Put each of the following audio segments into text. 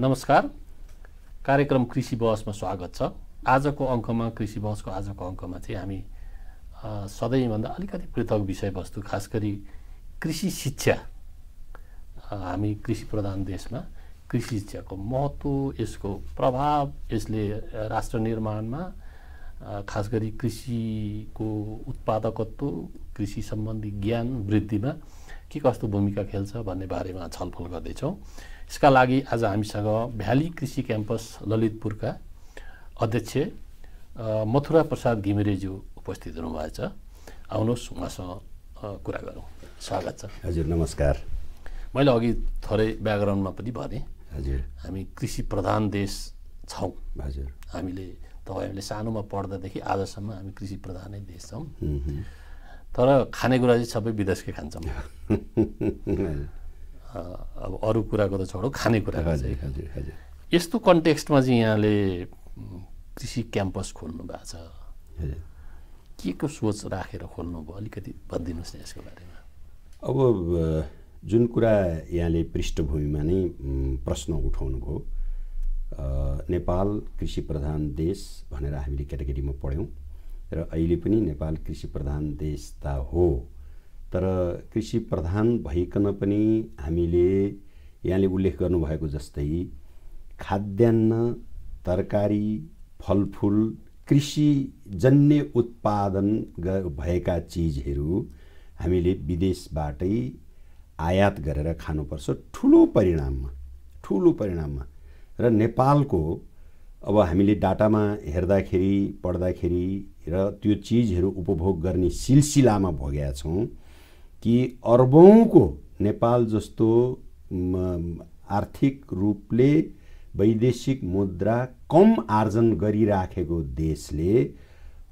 नमस्कार कार्यक्रम कृषि बहसमा स्वागत छ आजको अङ्कमा कृषि बहसको आजको अङ्कमा चाहिँ हामी सधैँभन्दा अलिकति पृथक विषयवस्तु खास गरी कृषि शिक्षा हामी कृषि प्रधान देशमा कृषि शिक्षाको महत्त्व यसको प्रभाव यसले राष्ट्र निर्माणमा खास गरी कृषिको उत्पादकत्व कृषि सम्बन्धी ज्ञान वृद्धिमा के कस्तो भूमिका खेल्छ भन्ने बारेमा छलफल गर्दैछौँ यसका लागि आज हामीसँग भ्याली कृषि क्याम्पस ललितपुरका अध्यक्ष मथुरा प्रसाद घिमिरेज्यू उपस्थित हुनुभएछ आउनुहोस् उहाँसँग कुरा गरौँ स्वागत छ हजुर नमस्कार मैले अघि थोरै ब्याकग्राउन्डमा पनि भने हजुर हामी कृषि प्रधान देश छौँ हजुर हामीले तपाईँहरूले सानोमा पढ्दादेखि आजसम्म हामी कृषि प्रधानै देश छौँ तर खानेकुरा चाहिँ सबै विदेशकै खान्छौँ अब अरू कुराको त छोडो खानेकुराको यस्तो कन्टेक्स्टमा चाहिँ यहाँले कृषि क्याम्पस खोल्नु भएको छ के को सोच राखेर खोल्नु भयो अलिकति भनिदिनुहोस् न यसको बारेमा अब जुन कुरा यहाँले पृष्ठभूमिमा नै प्रश्न उठाउनुभयो नेपाल कृषि प्रधान देश भनेर हामीले क्याटेगोरीमा पढ्यौँ र अहिले पनि नेपाल कृषि प्रधान देश त हो तर कृषि प्रधान भइकन पनि हामीले यहाँले उल्लेख गर्नुभएको जस्तै खाद्यान्न तरकारी फलफुल कृषिजन्य उत्पादन भएका चिजहरू हामीले विदेशबाटै आयात गरेर खानुपर्छ ठुलो परिणाममा ठुलो परिणाममा र नेपालको अब हामीले डाटामा हेर्दाखेरि पढ्दाखेरि र त्यो चिजहरू उपभोग गर्ने सिलसिलामा भोगेका छौँ कि अर्बौँको नेपाल जस्तो आर्थिक रूपले वैदेशिक मुद्रा कम आर्जन गरिराखेको देशले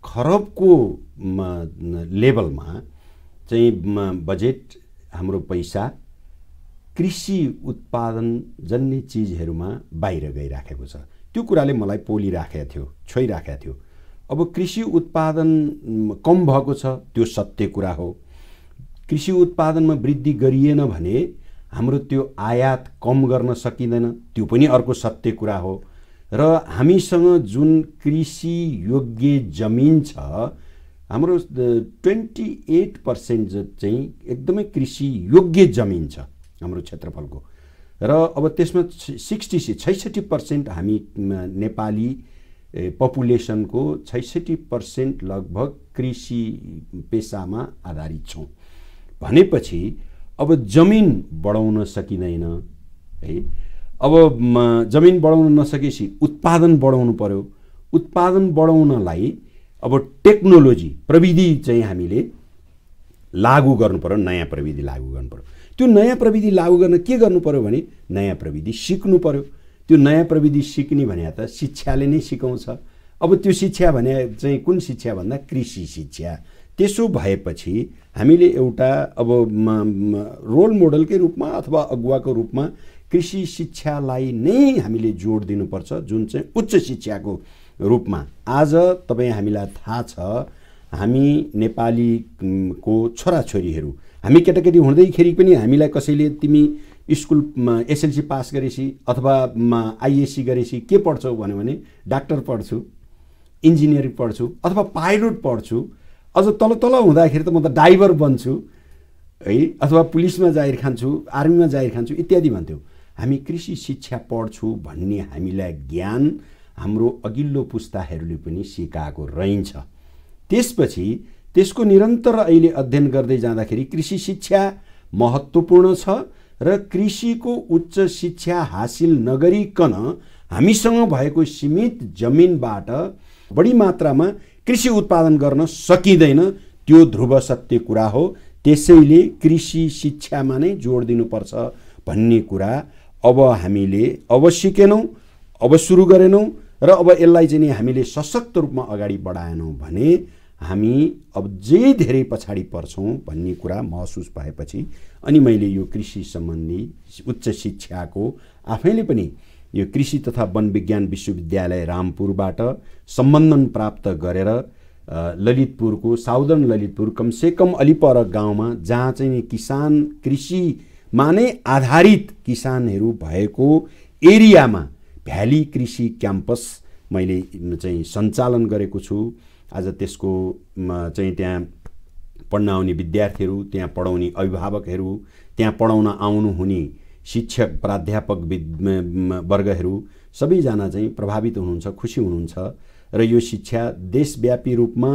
खरबको लेभलमा चाहिँ बजेट हाम्रो पैसा कृषि उत्पादन जन्ने चिजहरूमा बाहिर गइराखेको छ त्यो कुराले मलाई पोलिराखेको थियो छोइराखेको थियो अब कृषि उत्पादन कम भएको छ त्यो सत्य कुरा हो कृषि उत्पादनमा वृद्धि गरिएन भने हाम्रो त्यो आयात कम गर्न सकिँदैन त्यो पनि अर्को सत्य कुरा हो र हामीसँग जुन कृषि योग्य जमिन छ हाम्रो ट्वेन्टी एट पर्सेन्ट चाहिँ एकदमै कृषि योग्य जमिन छ हाम्रो क्षेत्रफलको र अब त्यसमा सिक्सटी छैसठी पर्सेन्ट हामी नेपाली पपुलेसनको छैसठी पर्सेन्ट लगभग कृषि पेसामा आधारित छौँ भनेपछि अब जमिन बढाउन सकिँदैन है अब जमिन बढाउन नसकेपछि उत्पादन बढाउनु पऱ्यो उत्पादन बढाउनलाई अब टेक्नोलोजी प्रविधि चाहिँ हामीले लागु गर्नु पऱ्यो नयाँ प्रविधि लागु गर्नु पऱ्यो त्यो नयाँ प्रविधि लागु गर्न के गर्नु पऱ्यो भने नयाँ प्रविधि सिक्नु पऱ्यो त्यो नयाँ प्रविधि सिक्ने भने त शिक्षाले नै सिकाउँछ अब त्यो शिक्षा भने चाहिँ कुन शिक्षा भन्दा कृषि शिक्षा त्यसो भएपछि हामीले एउटा अब रोल मोडलकै रूपमा अथवा अगुवाको रूपमा कृषि शिक्षालाई नै हामीले जोड दिनुपर्छ जुन चाहिँ उच्च शिक्षाको रूपमा आज तपाईँ हामीलाई थाहा छ हामी नेपालीको छोराछोरीहरू हामी केटाकेटी हुँदैखेरि पनि हामीलाई कसैले तिमी स्कुलमा एसएलसी पास गरेपछि अथवा आइएससी गरेपछि के पढ्छौ भन्यो भने डाक्टर पढ्छु इन्जिनियरिङ पढ्छु अथवा पाइलट पढ्छु अझ तल तल हुँदाखेरि त म त ड्राइभर बन्छु है अथवा पुलिसमा जाहिर खान्छु आर्मीमा जाहिर खान्छु इत्यादि भन्थ्यौँ हामी कृषि शिक्षा पढ्छु भन्ने हामीलाई ज्ञान हाम्रो अघिल्लो पुस्ताहरूले पनि सिकाएको रहन्छ त्यसपछि त्यसको निरन्तर अहिले अध्ययन गर्दै जाँदाखेरि कृषि शिक्षा महत्त्वपूर्ण छ र कृषिको उच्च शिक्षा हासिल नगरिकन हामीसँग भएको सीमित जमिनबाट बढी मात्रामा कृषि उत्पादन गर्न सकिँदैन त्यो ध्रुव सत्य कुरा हो त्यसैले कृषि शिक्षामा नै जोड दिनुपर्छ भन्ने कुरा अब हामीले अब सिकेनौँ अब सुरु गरेनौँ र अब यसलाई चाहिँ नि हामीले सशक्त रूपमा अगाडि बढाएनौँ भने हामी अब जे धेरै पछाडि पर्छौँ भन्ने कुरा महसुस भएपछि अनि मैले यो कृषि सम्बन्धी उच्च शिक्षाको आफैले पनि यो कृषि तथा वन विज्ञान विश्वविद्यालय रामपुरबाट सम्बन्धन प्राप्त गरेर ललितपुरको साउदर्न ललितपुर कमसेकम अलिपर गाउँमा जहाँ चाहिँ किसान कृषिमा नै आधारित किसानहरू भएको एरियामा भ्याली कृषि क्याम्पस मैले चाहिँ सञ्चालन गरेको छु आज त्यसको चाहिँ त्यहाँ पढ्न आउने विद्यार्थीहरू त्यहाँ पढाउने अभिभावकहरू त्यहाँ पढाउन आउनुहुने शिक्षक प्राध्यापक वर्गहरू सबैजना चाहिँ प्रभावित हुनुहुन्छ खुसी हुनुहुन्छ र यो शिक्षा देशव्यापी रूपमा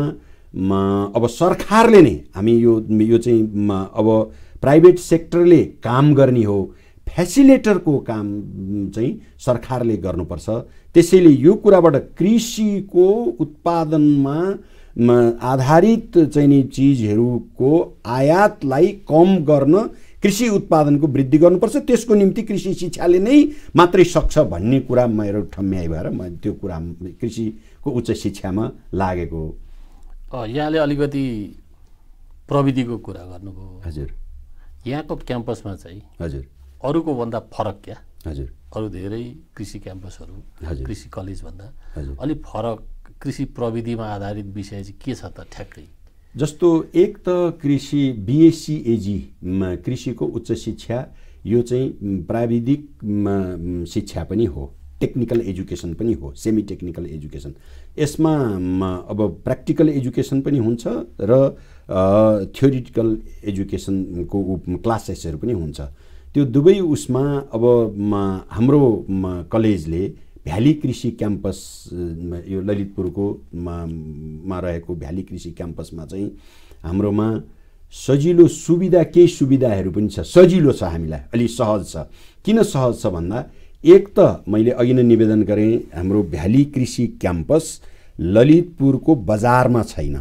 अब सरकारले नै हामी यो यो चाहिँ अब प्राइभेट सेक्टरले काम गर्ने हो फेसिलेटरको काम चाहिँ सरकारले गर्नुपर्छ त्यसैले यो कुराबाट कृषिको उत्पादनमा आधारित चाहिँ नि चिजहरूको आयातलाई कम गर्न कृषि उत्पादनको वृद्धि गर्नुपर्छ त्यसको निम्ति कृषि शिक्षाले नै मात्रै सक्छ भन्ने कुरा मेरो ठम्म्याइ भएर म त्यो कुरा कृषिको उच्च शिक्षामा लागेको यहाँले अलिकति प्रविधिको कुरा गर्नुभयो हजुर यहाँको क्याम्पसमा चाहिँ हजुर अरूको भन्दा फरक क्या हजुर अरू धेरै कृषि क्याम्पसहरू कृषि कलेजभन्दा अलिक फरक कृषि प्रविधिमा आधारित विषय चाहिँ के छ त ठ्याक्कै जस्तो एक त कृषि बिएससी एजी कृषिको उच्च शिक्षा यो चाहिँ प्राविधिक शिक्षा पनि हो टेक्निकल एजुकेसन पनि हो सेमी टेक्निकल एजुकेसन यसमा अब प्र्याक्टिकल एजुकेसन पनि हुन्छ र थ्योरिटिकल एजुकेसनको क्लासेसहरू पनि हुन्छ त्यो दुवै उसमा अब हाम्रो कलेजले भ्याली कृषि क्याम्पस यो ललितपुरको मा रहेको भ्याली कृषि क्याम्पसमा चाहिँ हाम्रोमा सजिलो सुविधा केही सुविधाहरू पनि छ सजिलो छ हामीलाई अलि सहज छ किन सहज छ भन्दा एक त मैले अघि नै निवेदन गरेँ हाम्रो भ्याली कृषि क्याम्पस ललितपुरको बजारमा छैन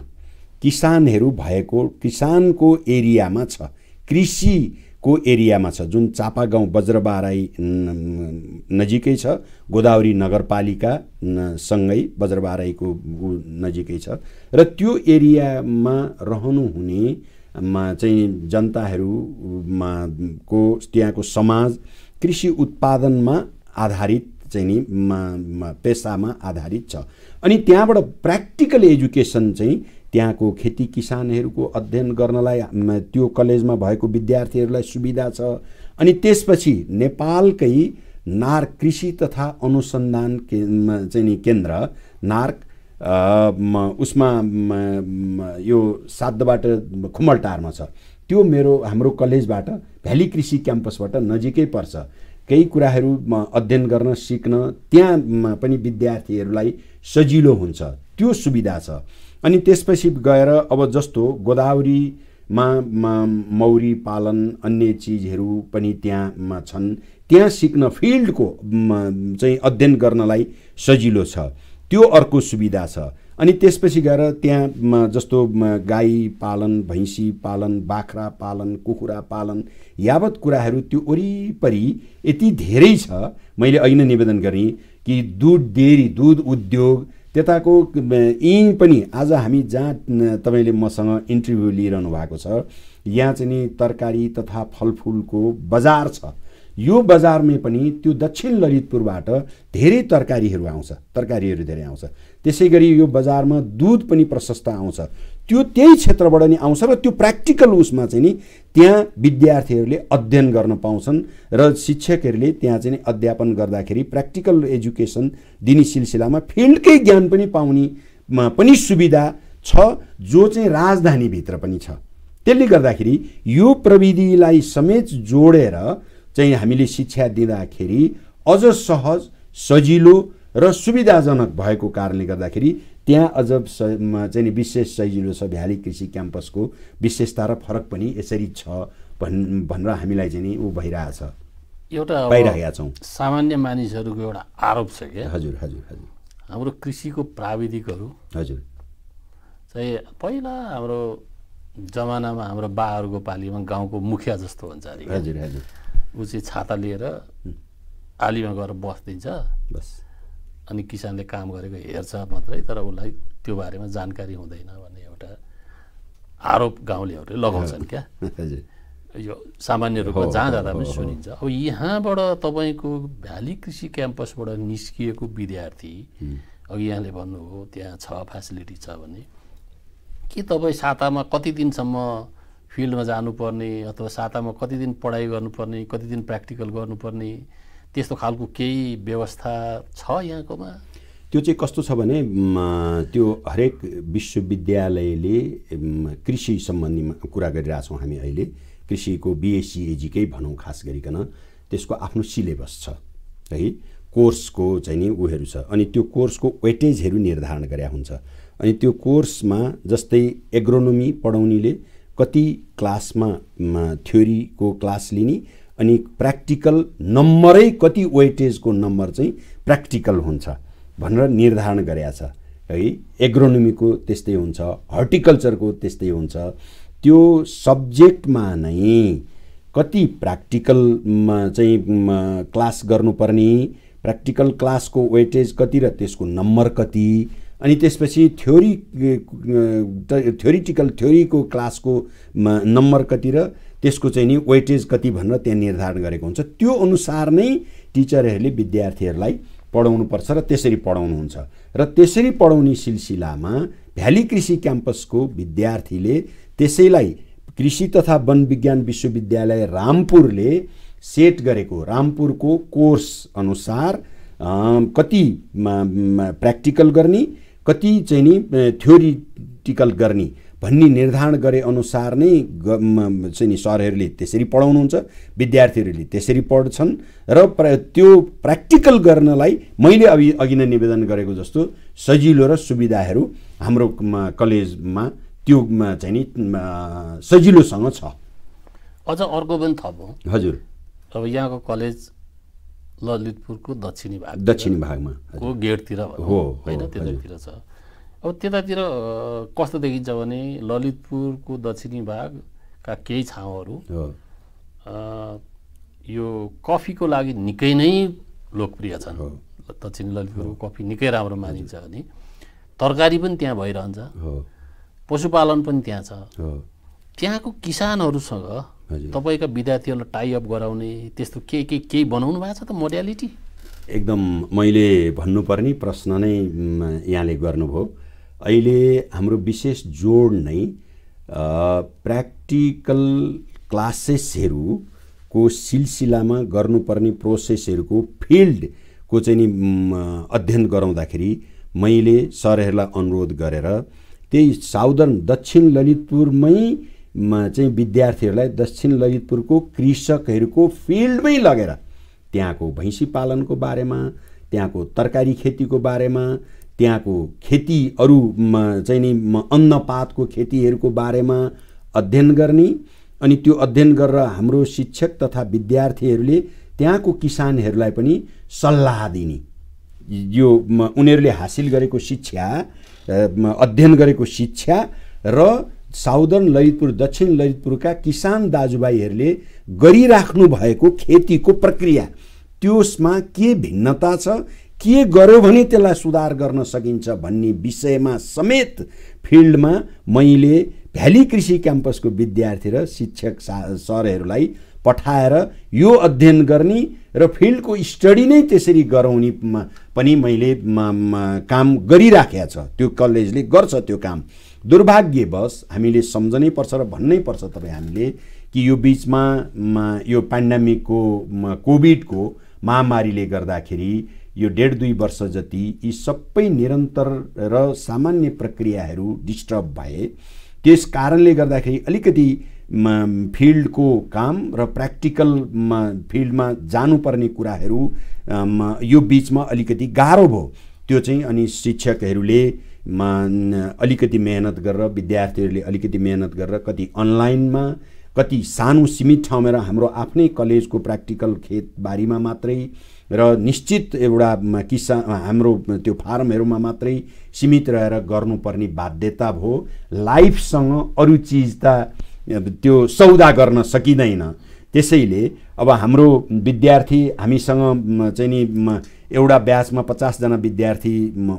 किसानहरू भएको किसानको एरियामा छ कृषि को एरियामा छ जुन चापा गाउँ बज्रबाराई नजिकै छ गोदावरी नगरपालिका सँगै बज्रबाराईको नजिकै छ र त्यो एरियामा मा चाहिँ जनताहरूमा को त्यहाँको समाज कृषि उत्पादनमा आधारित चाहिँ नि पेसामा आधारित छ अनि त्यहाँबाट प्र्याक्टिकल एजुकेसन चाहिँ त्यहाँको खेती किसानहरूको अध्ययन गर्नलाई त्यो कलेजमा भएको विद्यार्थीहरूलाई सुविधा छ अनि त्यसपछि नेपालकै नार कृषि तथा अनुसन्धान के चाहिँ नि केन्द्र नार्क उसमा यो साधबाट खुमलटारमा छ त्यो मेरो हाम्रो कलेजबाट भ्याली कृषि क्याम्पसबाट नजिकै पर्छ केही कुराहरू अध्ययन गर्न सिक्न त्यहाँ पनि विद्यार्थीहरूलाई सजिलो हुन्छ त्यो सुविधा छ अनि त्यसपछि गएर अब जस्तो गोदावरीमा मौरी पालन अन्य चिजहरू पनि त्यहाँमा छन् त्यहाँ सिक्न फिल्डको चाहिँ अध्ययन गर्नलाई सजिलो छ त्यो अर्को सुविधा छ अनि त्यसपछि गएर त्यहाँ जस्तो गाई पालन भैँसी पालन बाख्रा पालन कुखुरा पालन यावत कुराहरू त्यो वरिपरि यति धेरै छ मैले अहिले निवेदन गरेँ कि दुध डेरी दुध उद्योग त्यताको यहीँ पनि आज हामी जहाँ तपाईँले मसँग इन्टरभ्यू लिइरहनु भएको छ यहाँ चाहिँ नि तरकारी तथा फलफुलको बजार छ यो बजारमै पनि त्यो दक्षिण ललितपुरबाट धेरै तरकारीहरू आउँछ तरकारीहरू धेरै आउँछ त्यसै गरी यो बजारमा दुध पनि प्रशस्त आउँछ त्यो त्यही क्षेत्रबाट नि आउँछ र त्यो प्र्याक्टिकल उसमा चाहिँ नि त्यहाँ विद्यार्थीहरूले अध्ययन गर्न पाउँछन् र शिक्षकहरूले त्यहाँ चाहिँ अध्यापन गर्दाखेरि प्र्याक्टिकल एजुकेसन दिने सिलसिलामा फिल्डकै ज्ञान पनि पाउनेमा पनि सुविधा छ जो चाहिँ राजधानीभित्र पनि छ त्यसले गर्दाखेरि यो प्रविधिलाई समेत जोडेर चाहिँ हामीले शिक्षा दिँदाखेरि अझ सहज सजिलो र सुविधाजनक भएको कारणले गर्दाखेरि त्यहाँ अझ चाहिँ नि विशेष सजिलो छ भ्याली कृषि क्याम्पसको विशेषता र फरक पनि यसरी छ भन् भनेर हामीलाई चाहिँ नि ऊ भइरहेछ एउटा पाइरहेका छौँ सामान्य मानिसहरूको एउटा आरोप छ क्या हजुर हजुर हजुर हाम्रो कृषिको प्राविधिकहरू हजुर चाहिँ पहिला हाम्रो जमानामा हाम्रो बाहरूको पालिमा गाउँको मुखिया जस्तो हुन्छ अरे हजुर हजुर ऊ चाहिँ छाता लिएर आलीमा गएर बस्दिन्छ बस अनि किसानले काम गरेको हेर्छ मात्रै तर उसलाई त्यो बारेमा जानकारी हुँदैन भन्ने एउटा आरोप गाउँलेहरूले लगाउँछन् क्या यो सामान्य रूपमा जहाँ जाँदा पनि सुनिन्छ अब यहाँबाट तपाईँको भ्याली कृषि क्याम्पसबाट निस्किएको विद्यार्थी अघि यहाँले भन्नुभयो त्यहाँ छ फेसिलिटी छ भने के तपाईँ सातामा कति दिनसम्म फिल्डमा जानुपर्ने अथवा सातामा कति दिन पढाइ गर्नुपर्ने कति दिन प्र्याक्टिकल गर्नुपर्ने त्यस्तो खालको केही व्यवस्था छ यहाँकोमा त्यो चाहिँ कस्तो छ भने त्यो हरेक विश्वविद्यालयले कृषि सम्बन्धीमा कुरा गरिरहेछौँ हामी अहिले कृषिको बिएससिएजीकै भनौँ खास गरिकन त्यसको आफ्नो सिलेबस छ है कोर्सको चाहिँ नि उयोहरू छ अनि त्यो कोर्सको वेटेजहरू निर्धारण गरे हुन्छ अनि त्यो कोर्समा जस्तै एग्रोनोमी पढाउनेले कति क्लासमा थ्योरीको क्लास लिने अनि प्र्याक्टिकल नम्बरै कति वेटेजको नम्बर चाहिँ प्र्याक्टिकल हुन्छ भनेर निर्धारण गरेका छ है एग्रोनोमीको त्यस्तै हुन्छ हर्टिकल्चरको त्यस्तै हुन्छ त्यो सब्जेक्टमा नै कति प्र्याक्टिकलमा चाहिँ क्लास गर्नुपर्ने प्र्याक्टिकल क्लासको वेटेज कति र त्यसको नम्बर कति अनि त्यसपछि थ्योरी थ्योरिटिकल थ्योरीको क्लासको नम्बर कति र त्यसको चाहिँ नि वेटेज कति भनेर त्यहाँ निर्धारण गरेको हुन्छ त्यो अनुसार नै टिचरहरूले विद्यार्थीहरूलाई पढाउनुपर्छ र त्यसरी पढाउनुहुन्छ र त्यसरी पढाउने सिलसिलामा भ्याली कृषि क्याम्पसको विद्यार्थीले त्यसैलाई कृषि तथा वन विज्ञान विश्वविद्यालय रामपुरले सेट गरेको रामपुरको कोर्स अनुसार कति प्र्याक्टिकल गर्ने कति चाहिँ नि थ्योरिटिकल गर्ने भन्ने निर्धारण गरे अनुसार नै चाहिँ नि सरहरूले त्यसरी पढाउनुहुन्छ विद्यार्थीहरूले त्यसरी पढ्छन् र प्र त्यो प्र्याक्टिकल गर्नलाई मैले अघि अघि नै निवेदन गरेको जस्तो सजिलो र सुविधाहरू हाम्रो कलेजमा त्यो चाहिँ नि सजिलोसँग छ अझ अर्को पनि थप हो हजुर अब यहाँको कलेज ललितपुरको दक्षिणी भाग दक्षिणी भागमा गेटतिर हो होइन त्यतातिर छ अब त्यतातिर कस्तो देखिन्छ भने ललितपुरको दक्षिणी भागका केही छाउँहरू यो कफीको लागि निकै नै लोकप्रिय छन् दक्षिण ललितपुरको कफी निकै राम्रो मानिन्छ भने तरकारी पनि त्यहाँ भइरहन्छ पशुपालन पनि त्यहाँ छ त्यहाँको किसानहरूसँग तपाईँका विद्यार्थीहरूलाई टाइअप गराउने त्यस्तो के के केही बनाउनु भएको छ त मोडालिटी एकदम मैले भन्नुपर्ने प्रश्न नै यहाँले गर्नुभयो अहिले हाम्रो विशेष जोड नै प्र्याक्टिकल क्लासेसहरूको सिलसिलामा गर्नुपर्ने प्रोसेसहरूको फिल्डको चाहिँ नि अध्ययन गराउँदाखेरि मैले सरहरूलाई अनुरोध गरेर त्यही साउदर्न दक्षिण ललितपुरमै चाहिँ विद्यार्थीहरूलाई दक्षिण ललितपुरको कृषकहरूको फिल्डमै लगेर त्यहाँको भैँसी पालनको बारेमा त्यहाँको तरकारी खेतीको बारेमा त्यहाँको खेती अरू चाहिँ नि अन्नपातको खेतीहरूको बारेमा अध्ययन गर्ने अनि त्यो अध्ययन गरेर हाम्रो शिक्षक तथा विद्यार्थीहरूले त्यहाँको किसानहरूलाई पनि सल्लाह दिने यो उनीहरूले हासिल गरेको शिक्षा अध्ययन गरेको शिक्षा र साउदर्न ललितपुर दक्षिण ललितपुरका किसान दाजुभाइहरूले गरिराख्नु भएको खेतीको प्रक्रिया त्यसमा के भिन्नता छ के गर्यो भने त्यसलाई सुधार गर्न सकिन्छ भन्ने विषयमा समेत फिल्डमा मैले भ्याली कृषि क्याम्पसको विद्यार्थी र शिक्षक सा सरहरूलाई पठाएर यो अध्ययन गर्ने र फिल्डको स्टडी नै त्यसरी गराउने पनि मैले काम गरिराखेको छ त्यो कलेजले गर्छ त्यो काम दुर्भाग्यवश हामीले सम्झनै पर्छ र भन्नै पर्छ तपाईँ हामीले कि यो बिचमा यो पेन्डामिकको कोभिडको महामारीले गर्दाखेरि यो डेढ दुई वर्ष जति यी सबै निरन्तर र सामान्य प्रक्रियाहरू डिस्टर्ब भए त्यस कारणले गर्दाखेरि अलिकति फिल्डको काम र प्र्याक्टिकल फिल्डमा जानुपर्ने कुराहरू यो बिचमा अलिकति गाह्रो भयो त्यो चाहिँ अनि शिक्षकहरूले अलिकति मेहनत गरेर विद्यार्थीहरूले अलिकति मेहनत गरेर कति अनलाइनमा कति सानो सीमित ठाउँमा हाम्रो आफ्नै कलेजको प्र्याक्टिकल खेतबारीमा मात्रै र निश्चित एउटा किसा हाम्रो त्यो फार्महरूमा मात्रै सीमित रहेर गर्नुपर्ने बाध्यता भयो लाइफसँग अरू चिज त त्यो सौदा गर्न सकिँदैन त्यसैले अब हाम्रो विद्यार्थी हामीसँग चाहिँ नि एउटा ब्याचमा पचासजना विद्यार्थी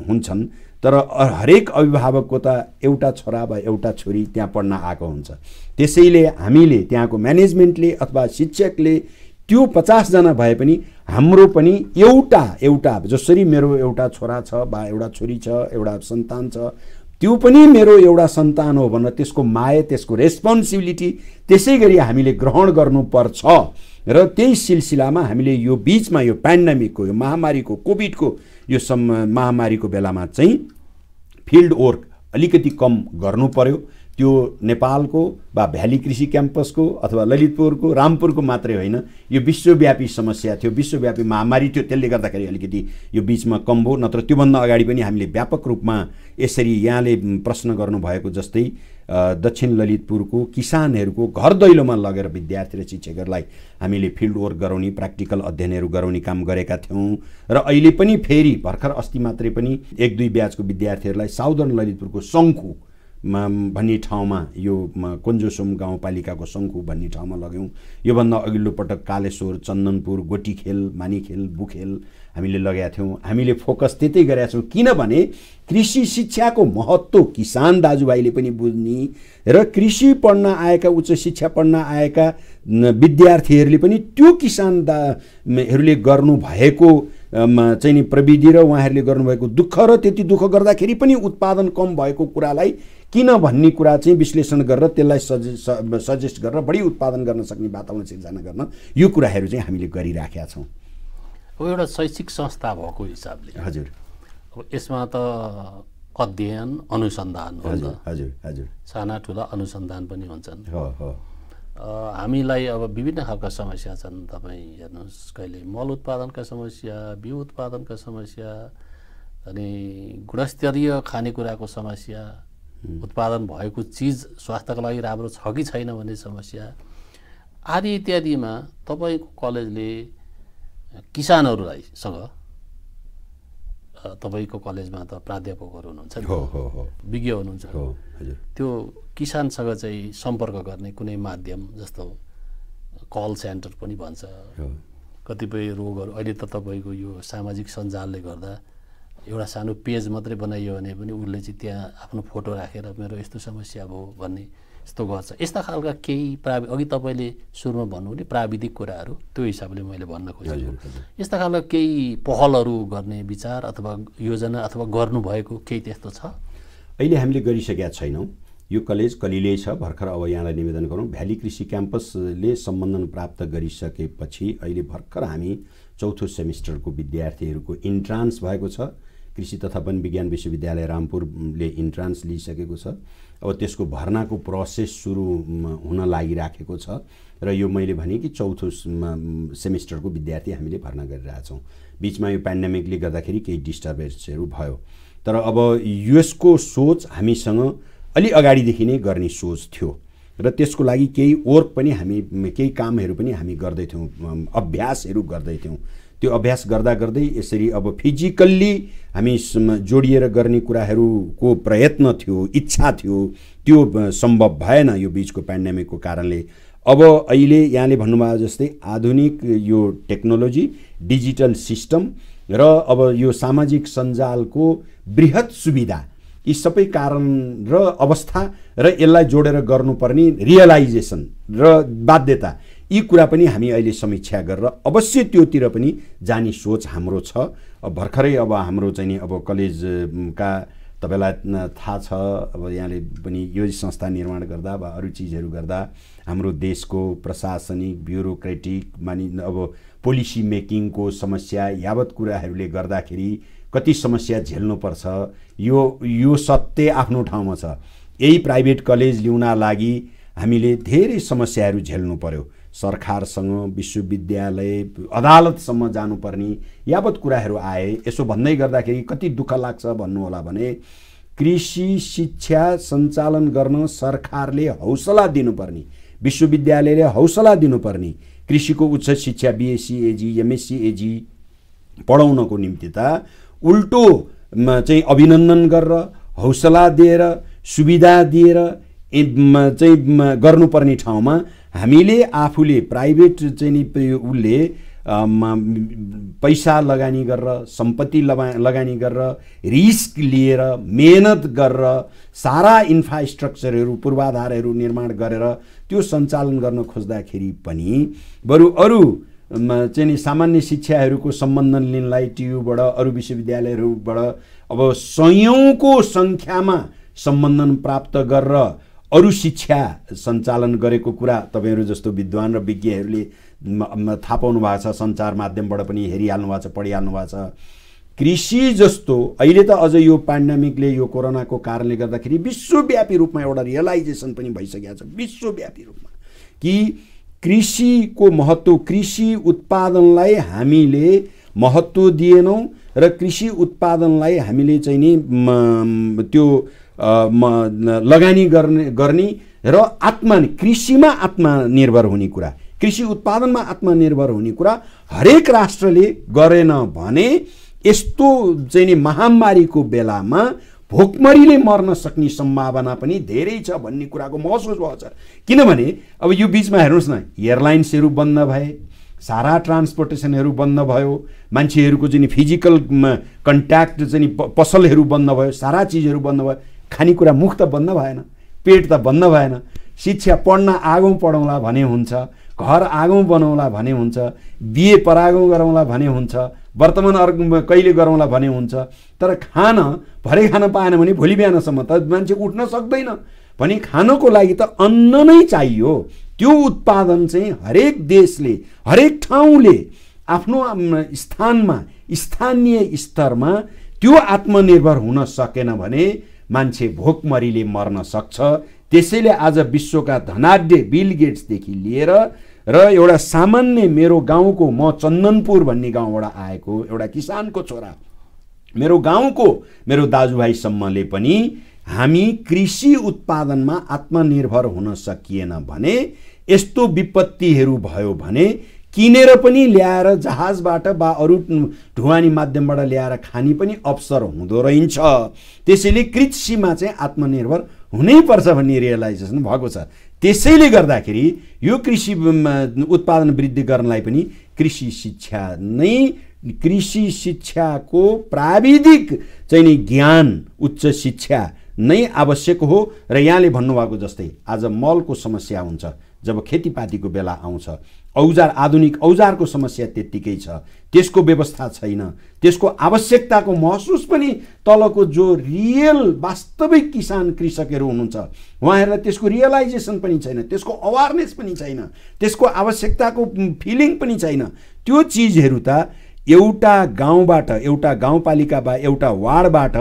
हुन्छन् तर हरेक अभिभावकको त एउटा छोरा वा एउटा छोरी त्यहाँ पढ्न आएको हुन्छ त्यसैले हामीले त्यहाँको म्यानेजमेन्टले अथवा शिक्षकले त्यो पचासजना भए पनि हाम्रो पनि एउटा एउटा जसरी मेरो एउटा छोरा छ वा एउटा छोरी छ एउटा सन्तान छ त्यो पनि मेरो एउटा सन्तान हो भनेर त्यसको माया त्यसको रेस्पोन्सिबिलिटी त्यसै गरी हामीले ग्रहण गर्नुपर्छ र त्यही सिलसिलामा हामीले यो बिचमा यो पेन्डामिकको यो महामारीको कोभिडको यो सम महामारीको बेलामा चाहिँ फिल्ड वर्क अलिकति कम गर्नु पर्यो त्यो नेपालको वा भ्याली कृषि क्याम्पसको अथवा ललितपुरको रामपुरको मात्रै होइन यो विश्वव्यापी समस्या थियो विश्वव्यापी महामारी थियो त्यसले गर्दाखेरि अलिकति यो बिचमा कम भयो नत्र त्योभन्दा अगाडि पनि हामीले व्यापक रूपमा यसरी यहाँले प्रश्न गर्नुभएको जस्तै दक्षिण ललितपुरको किसानहरूको घर दैलोमा लगेर विद्यार्थी र शिक्षकहरूलाई हामीले फिल्ड वर्क गराउने प्र्याक्टिकल अध्ययनहरू गराउने काम गरेका थियौँ र अहिले पनि फेरि भर्खर अस्ति मात्रै पनि एक दुई ब्याचको विद्यार्थीहरूलाई साउदर्न ललितपुरको सङ्खु भन्ने ठाउँमा यो कोन्जोसोम गाउँपालिकाको शङ्खु भन्ने ठाउँमा लग्यौँ योभन्दा अघिल्लो पटक कालेश्वर चन्दनपुर गोटीखेल मानिखेल बुखेल हामीले लगाएका थियौँ हामीले फोकस त्यतै गरेका छौँ किनभने कृषि शिक्षाको महत्त्व किसान दाजुभाइले पनि बुझ्ने र कृषि पढ्न आएका उच्च शिक्षा पढ्न आएका विद्यार्थीहरूले पनि त्यो किसान दाहरूले गर्नुभएको चाहिँ नि प्रविधि र उहाँहरूले गर्नुभएको दुःख र त्यति दुःख गर्दाखेरि पनि उत्पादन कम भएको कुरालाई किन भन्ने कुरा चाहिँ विश्लेषण गरेर त्यसलाई सजे सजेस्ट गरेर बढी उत्पादन गर्न सक्ने वातावरण सिर्जना गर्न यो कुराहरू चाहिँ हामीले गरिराखेका छौँ अब एउटा शैक्षिक संस्था भएको हिसाबले हजुर अब यसमा त अध्ययन अनुसन्धान हजुर हजुर हजुर साना ठुला अनुसन्धान पनि हुन्छन् हामीलाई अब विभिन्न खालका समस्या छन् तपाईँ हेर्नुहोस् कहिले मल उत्पादनका समस्या बिउ उत्पादनका समस्या अनि गुणस्तरीय खानेकुराको समस्या उत्पादन भएको चिज स्वास्थ्यको लागि राम्रो छ कि छैन भन्ने समस्या आदि इत्यादिमा तपाईँको कलेजले किसानहरूलाईसँग तपाईँको कलेजमा त प्राध्यापकहरू हुनुहुन्छ नि विज्ञ हुनुहुन्छ त्यो किसानसँग चाहिँ सम्पर्क गर्ने कुनै माध्यम जस्तो कल सेन्टर पनि भन्छ कतिपय रोगहरू अहिले त तपाईँको यो सामाजिक सञ्जालले गर्दा एउटा सानो पेज मात्रै बनाइयो भने पनि उसले चाहिँ त्यहाँ आफ्नो फोटो राखेर मेरो यस्तो समस्या भयो भन्ने यस्तो गर्छ यस्ता खालका केही प्रावि अघि तपाईँले सुरुमा भन्नुभयो प्राविधिक कुराहरू त्यो हिसाबले मैले भन्न खोजेको यस्ता खालका केही पहलहरू गर्ने विचार अथवा योजना अथवा गर्नुभएको केही त्यस्तो छ अहिले हामीले गरिसकेका छैनौँ यो कलेज कलिलै छ भर्खर अब यहाँलाई निवेदन गरौँ भ्याली कृषि क्याम्पसले सम्बन्धन प्राप्त गरिसकेपछि अहिले भर्खर हामी चौथो सेमिस्टरको विद्यार्थीहरूको इन्ट्रान्स भएको छ कृषि तथा वन विज्ञान विश्वविद्यालय रामपुरले इन्ट्रान्स लिइसकेको छ अब त्यसको भर्नाको प्रोसेस सुरु हुन लागिराखेको छ र यो मैले भने कि चौथो सेमिस्टरको विद्यार्थी हामीले भर्ना गरिरहेछौँ बिचमा यो पेन्डेमिकले गर्दाखेरि केही डिस्टर्बेन्सहरू भयो तर अब यसको सोच हामीसँग अलि अगाडिदेखि नै गर्ने सोच थियो र त्यसको लागि केही वर्क पनि हामी केही कामहरू पनि हामी गर्दैथ्यौँ अभ्यासहरू गर्दैथ्यौँ त्यो अभ्यास गर्दा गर्दै यसरी अब फिजिकल्ली हामी जोडिएर गर्ने कुराहरूको प्रयत्न थियो इच्छा थियो त्यो सम्भव भएन यो बिचको पेन्डेमिकको कारणले अब अहिले यहाँले भन्नुभयो जस्तै आधुनिक यो टेक्नोलोजी डिजिटल सिस्टम र अब यो सामाजिक सञ्जालको वृहत सुविधा यी सबै कारण र अवस्था र यसलाई जोडेर गर्नुपर्ने रियलाइजेसन र बाध्यता यी कुरा पनि हामी अहिले समीक्षा गरेर अवश्य त्योतिर पनि जाने सोच हाम्रो छ अब भर्खरै अब हाम्रो चाहिँ नि अब कलेजका तपाईँलाई थाहा छ अब यहाँले पनि यो संस्था निर्माण गर्दा वा अरू चिजहरू गर्दा हाम्रो देशको प्रशासनिक ब्युरोक्रेटिक मानि अब पोलिसी मेकिङको समस्या यावत कुराहरूले गर्दाखेरि कति समस्या झेल्नुपर्छ यो यो सत्य आफ्नो ठाउँमा छ यही प्राइभेट कलेज ल्याउन लागि हामीले धेरै समस्याहरू झेल्नु पर्यो सरकारसँग विश्वविद्यालय अदालतसम्म जानुपर्ने यावत कुराहरू आए यसो भन्दै गर्दाखेरि कति दुःख लाग्छ भन्नुहोला भने कृषि शिक्षा सञ्चालन गर्न सरकारले हौसला दिनुपर्ने विश्वविद्यालयले हौसला दिनुपर्ने कृषिको उच्च शिक्षा बिएससी एजी एमएससी एजी पढाउनको निम्ति त उल्टो चाहिँ अभिनन्दन गरेर हौसला दिएर सुविधा दिएर चाहिँ गर्नुपर्ने ठाउँमा हामीले आफूले प्राइभेट चाहिँ नि उसले पैसा लगानी गरेर सम्पत्ति लगा लगानी गरेर रिस्क लिएर मेहनत गरेर सारा इन्फ्रास्ट्रक्चरहरू पूर्वाधारहरू निर्माण गरेर त्यो सञ्चालन गर्न खोज्दाखेरि पनि बरु अरू चाहिँ नि सामान्य शिक्षाहरूको सम्बन्धन लिनलाई टियुबाट अरू विश्वविद्यालयहरूबाट अब सयौँको सङ्ख्यामा सम्बन्धन प्राप्त गरेर अरू शिक्षा सञ्चालन गरेको कुरा तपाईँहरू जस्तो विद्वान र विज्ञहरूले थाहा पाउनु भएको छ सञ्चार माध्यमबाट पनि हेरिहाल्नु भएको छ पढिहाल्नु भएको छ कृषि जस्तो अहिले त अझ यो पेन्डामिकले यो कोरोनाको कारणले गर्दाखेरि विश्वव्यापी रूपमा एउटा रियलाइजेसन पनि भइसकेको छ विश्वव्यापी रूपमा कि कृषिको महत्त्व कृषि उत्पादनलाई हामीले महत्त्व दिएनौँ र कृषि उत्पादनलाई हामीले चाहिँ नि त्यो लगानी गर्ने गर्ने र आत्मा कृषिमा आत्मनिर्भर हुने कुरा कृषि उत्पादनमा आत्मनिर्भर हुने कुरा हरेक राष्ट्रले गरेन भने यस्तो चाहिँ नि महामारीको बेलामा भोकमरीले मर्न सक्ने सम्भावना पनि धेरै छ भन्ने कुराको महसुस भएको छ किनभने अब यो बिचमा हेर्नुहोस् न एयरलाइन्सहरू बन्द भए सारा ट्रान्सपोर्टेसनहरू बन्द भयो मान्छेहरूको चाहिँ फिजिकल कन्ट्याक्ट चाहिँ पसलहरू बन्द भयो सारा चिजहरू बन्द भयो खानेकुरा मुख त बन्द भएन पेट त बन्द भएन शिक्षा पढ्न आगौँ पढौँला भने हुन्छ घर आगौँ बनाउँला भने हुन्छ बिहे परागौँ गरौँला भने हुन्छ वर्तमान अर्को कहिले गरौँला भने हुन्छ तर खान भरे खान पाएन भने भोलि बिहानसम्म त मान्छे उठ्न सक्दैन भने खानको लागि त अन्न नै चाहियो त्यो उत्पादन चाहिँ हरेक देशले हरेक ठाउँले आफ्नो स्थानमा स्थानीय स्तरमा त्यो आत्मनिर्भर हुन सकेन भने मान्छे भोकमरीले मर्न सक्छ त्यसैले आज विश्वका धनाढ्य बिल गेट्सदेखि लिएर र एउटा सामान्य मेरो गाउँको म चन्दनपुर भन्ने गाउँबाट आएको एउटा किसानको छोरा मेरो गाउँको मेरो दाजुभाइसम्मले पनि हामी कृषि उत्पादनमा आत्मनिर्भर हुन सकिएन भने यस्तो विपत्तिहरू भयो भने किनेर पनि ल्याएर जहाजबाट वा अरू ढुवानी माध्यमबाट ल्याएर खाने पनि अवसर हुँदो रहन्छ त्यसैले कृषिमा चाहिँ आत्मनिर्भर हुनैपर्छ भन्ने रियलाइजेसन भएको छ त्यसैले गर्दाखेरि यो कृषि उत्पादन वृद्धि गर्नलाई पनि कृषि शिक्षा नै कृषि शिक्षाको प्राविधिक चाहिँ नि ज्ञान उच्च शिक्षा नै आवश्यक हो र यहाँले भन्नुभएको जस्तै आज मलको समस्या हुन्छ जब खेतीपातीको बेला आउँछ औजार आधुनिक औजारको समस्या त्यत्तिकै छ त्यसको व्यवस्था छैन त्यसको आवश्यकताको महसुस पनि तलको जो रियल वास्तविक किसान कृषकहरू हुनुहुन्छ उहाँहरूलाई त्यसको रियलाइजेसन पनि छैन त्यसको अवेरनेस पनि छैन त्यसको आवश्यकताको फिलिङ पनि छैन त्यो चिजहरू त एउटा गाउँबाट एउटा गाउँपालिका वा एउटा वार्डबाट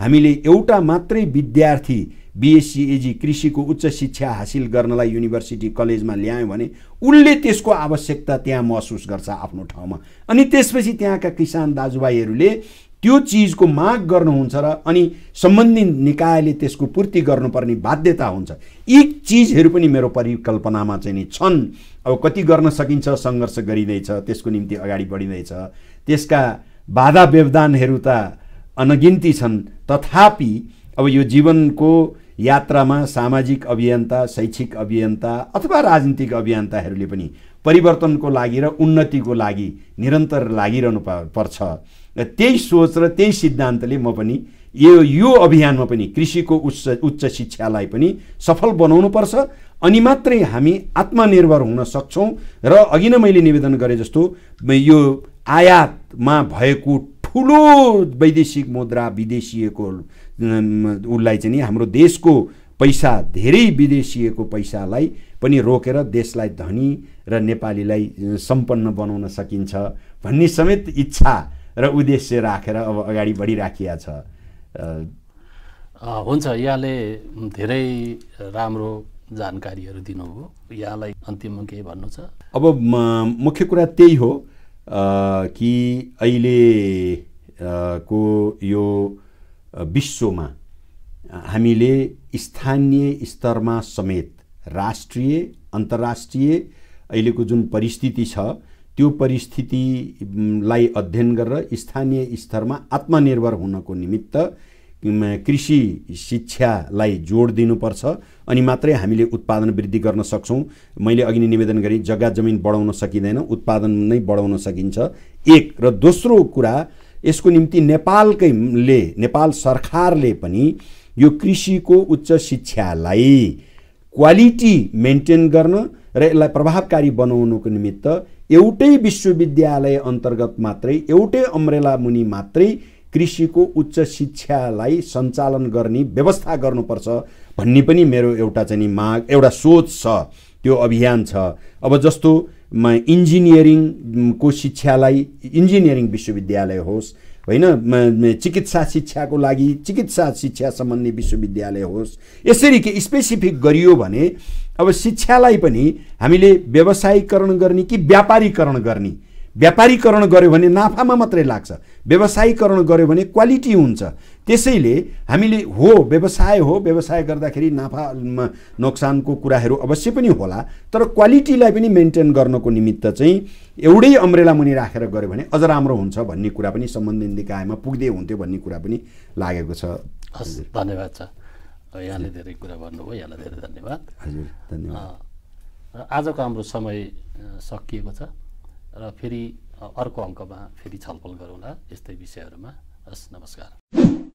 हामीले एउटा मात्रै विद्यार्थी बिएससी एजी कृषिको उच्च शिक्षा हासिल गर्नलाई युनिभर्सिटी कलेजमा ल्यायौँ भने उसले त्यसको आवश्यकता त्यहाँ महसुस गर्छ आफ्नो ठाउँमा अनि त्यसपछि त्यहाँका किसान दाजुभाइहरूले त्यो चिजको माग गर्नुहुन्छ र अनि सम्बन्धित निकायले त्यसको पूर्ति गर्नुपर्ने बाध्यता हुन्छ यी चिजहरू पनि मेरो परिकल्पनामा चाहिँ नि छन् अब कति गर्न सकिन्छ सङ्घर्ष गरिँदैछ त्यसको निम्ति अगाडि बढिँदैछ त्यसका बाधा व्यवधानहरू त अनगिन्ती छन् तथापि अब यो जीवनको यात्रामा सामाजिक अभियन्ता शैक्षिक अभियन्ता अथवा राजनीतिक अभियन्ताहरूले पनि परिवर्तनको लागि र उन्नतिको लागि निरन्तर लागिरहनु पर्छ र त्यही सोच र त्यही सिद्धान्तले म पनि यो यो अभियानमा पनि कृषिको उच्च उच्च शिक्षालाई पनि सफल बनाउनुपर्छ अनि मात्रै हामी आत्मनिर्भर हुन सक्छौँ र अघि नै मैले निवेदन गरेँ जस्तो यो आयातमा भएको ठुलो वैदेशिक मुद्रा विदेशीको उसलाई चाहिँ नि हाम्रो देशको पैसा धेरै विदेशिएको पैसालाई पनि रोकेर देशलाई धनी र नेपालीलाई सम्पन्न बनाउन सकिन्छ भन्ने समेत इच्छा र उद्देश्य राखेर अब अगाडि बढिराखिया छ हुन्छ यहाँले धेरै राम्रो जानकारीहरू दिनुभयो यहाँलाई अन्तिममा केही भन्नु छ अब मुख्य कुरा त्यही हो कि अहिले को यो विश्वमा हामीले स्थानीय स्तरमा समेत राष्ट्रिय अन्तर्राष्ट्रिय अहिलेको जुन परिस्थिति छ त्यो परिस्थितिलाई अध्ययन गरेर स्थानीय स्तरमा आत्मनिर्भर हुनको निमित्त कृषि शिक्षालाई जोड दिनुपर्छ अनि मात्रै हामीले उत्पादन वृद्धि गर्न सक्छौँ मैले अघि नै निवेदन गरेँ जग्गा जमिन बढाउन सकिँदैन उत्पादन नै बढाउन सकिन्छ एक र दोस्रो कुरा यसको निम्ति नेपालकैले नेपाल सरकारले पनि यो कृषिको उच्च शिक्षालाई क्वालिटी मेन्टेन गर्न र यसलाई प्रभावकारी बनाउनुको निमित्त एउटै विश्वविद्यालय अन्तर्गत मात्रै एउटै अम्रेला मुनि मात्रै कृषिको उच्च शिक्षालाई सञ्चालन गर्ने व्यवस्था गर्नुपर्छ भन्ने पनि मेरो एउटा चाहिँ माग एउटा सोच छ त्यो अभियान छ अब जस्तो इन्जिनियरिङको शिक्षालाई इन्जिनियरिङ विश्वविद्यालय होस् होइन चिकित्सा शिक्षाको लागि चिकित्सा शिक्षा सम्बन्धी विश्वविद्यालय होस् यसरी के स्पेसिफिक गरियो भने अब शिक्षालाई पनि हामीले व्यवसायीकरण गर्ने कि व्यापारीकरण गर्ने व्यापारीकरण गर्यो भने नाफामा मात्रै लाग्छ व्यवसायीकरण गर्यो भने क्वालिटी हुन्छ त्यसैले हामीले हो व्यवसाय हो व्यवसाय गर्दाखेरि नाफा नोक्सानको कुराहरू अवश्य पनि होला तर क्वालिटीलाई पनि मेन्टेन गर्नको निमित्त चाहिँ एउटै अम्रेला मुनि राखेर गऱ्यो भने अझ राम्रो हुन्छ भन्ने कुरा पनि सम्बन्धित निकायमा पुग्दै हुन्थ्यो भन्ने कुरा पनि लागेको छ हस् धन्यवाद छ यहाँले धेरै कुरा भन्नुभयो यहाँलाई धेरै धन्यवाद हजुर धन्यवाद आजको हाम्रो समय सकिएको छ र फेरि अर्को अङ्कमा फेरि छलफल गरौँला यस्तै विषयहरूमा हस् नमस्कार